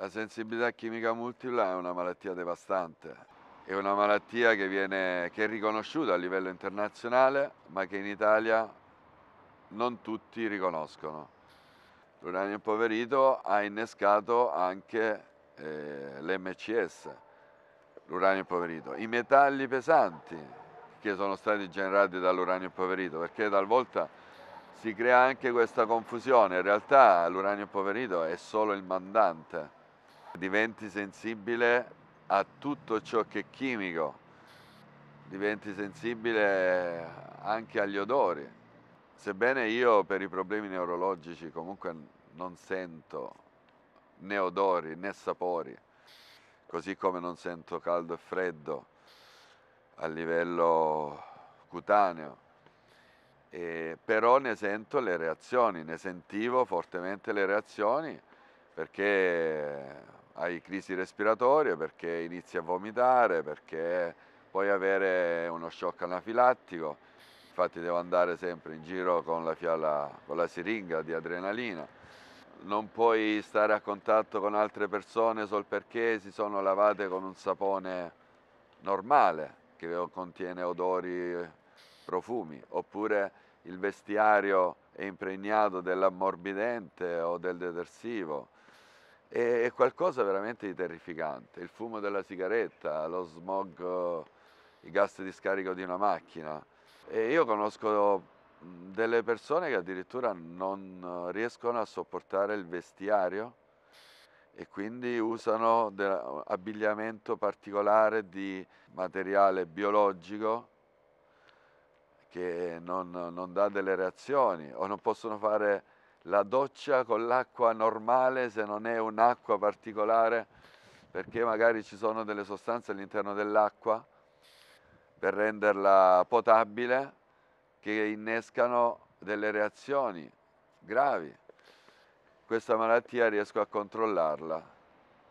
La sensibilità chimica multipla è una malattia devastante, è una malattia che, viene, che è riconosciuta a livello internazionale ma che in Italia non tutti riconoscono. L'uranio impoverito ha innescato anche eh, l'MCS, l'uranio impoverito. I metalli pesanti che sono stati generati dall'uranio impoverito, perché talvolta si crea anche questa confusione. In realtà l'uranio impoverito è solo il mandante diventi sensibile a tutto ciò che è chimico, diventi sensibile anche agli odori. Sebbene io per i problemi neurologici comunque non sento né odori né sapori, così come non sento caldo e freddo a livello cutaneo, e però ne sento le reazioni, ne sentivo fortemente le reazioni perché hai crisi respiratorie perché inizi a vomitare, perché puoi avere uno shock anafilattico, infatti devo andare sempre in giro con la, fiala, con la siringa di adrenalina. Non puoi stare a contatto con altre persone solo perché si sono lavate con un sapone normale che contiene odori, profumi, oppure il vestiario è impregnato dell'ammorbidente o del detersivo è qualcosa veramente di terrificante, il fumo della sigaretta, lo smog, i gas di scarico di una macchina. E io conosco mm, delle persone che addirittura non riescono a sopportare il vestiario e quindi usano abbigliamento particolare di materiale biologico che non, non dà delle reazioni o non possono fare la doccia con l'acqua normale se non è un'acqua particolare perché magari ci sono delle sostanze all'interno dell'acqua per renderla potabile che innescano delle reazioni gravi. Questa malattia riesco a controllarla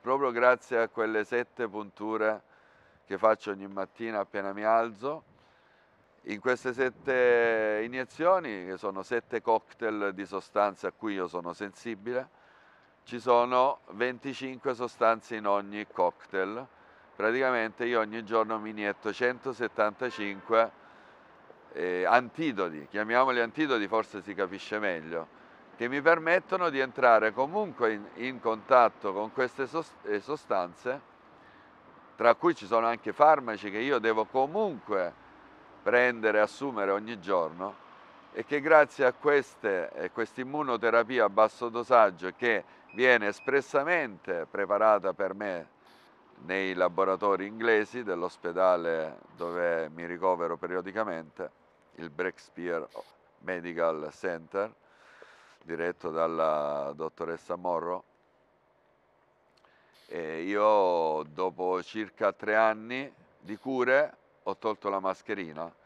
proprio grazie a quelle sette punture che faccio ogni mattina appena mi alzo in queste sette iniezioni, che sono sette cocktail di sostanze a cui io sono sensibile, ci sono 25 sostanze in ogni cocktail. Praticamente io ogni giorno mi inietto 175 eh, antidoti, chiamiamoli antidoti forse si capisce meglio, che mi permettono di entrare comunque in, in contatto con queste eh, sostanze, tra cui ci sono anche farmaci che io devo comunque prendere, e assumere ogni giorno e che grazie a queste, questa immunoterapia a basso dosaggio che viene espressamente preparata per me nei laboratori inglesi dell'ospedale dove mi ricovero periodicamente, il Breakspear Medical Center, diretto dalla dottoressa Morro. E io dopo circa tre anni di cure ho tolto la mascherina